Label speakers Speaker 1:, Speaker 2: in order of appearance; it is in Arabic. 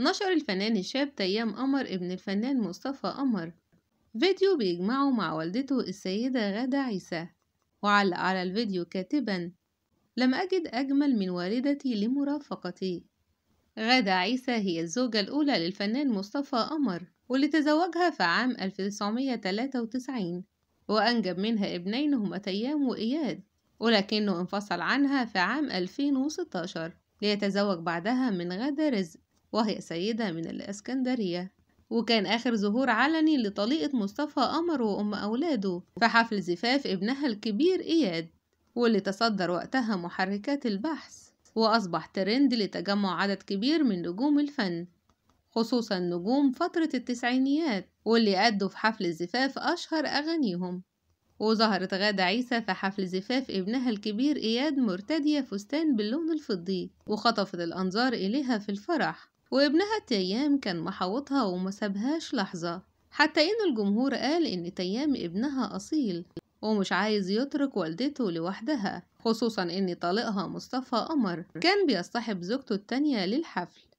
Speaker 1: نشر الفنان الشاب تيام قمر ابن الفنان مصطفى قمر فيديو بيجمعه مع والدته السيدة غادة عيسى وعلق على الفيديو كاتبا لم أجد أجمل من والدتي لمرافقتي غادة عيسى هي الزوجة الأولى للفنان مصطفى قمر واللي تزوجها في عام 1993 وأنجب منها ابنين هما تيام وإياد ولكنه انفصل عنها في عام 2016 ليتزوج بعدها من غادة رزق وهي سيدة من الإسكندرية وكان آخر ظهور علني لطليقة مصطفى قمر وأم أولاده في حفل زفاف ابنها الكبير إياد واللي تصدر وقتها محركات البحث وأصبح ترند لتجمع عدد كبير من نجوم الفن خصوصا نجوم فترة التسعينيات واللي أدوا في حفل الزفاف أشهر أغانيهم وظهرت غادة عيسى في حفل زفاف ابنها الكبير إياد مرتدية فستان باللون الفضي وخطفت الأنظار إليها في الفرح وابنها تيام كان محوطها ومسابهاش لحظة حتى إن الجمهور قال إن تيام ابنها أصيل ومش عايز يترك والدته لوحدها خصوصا إن طالقها مصطفى قمر كان بيصطحب زوجته التانية للحفل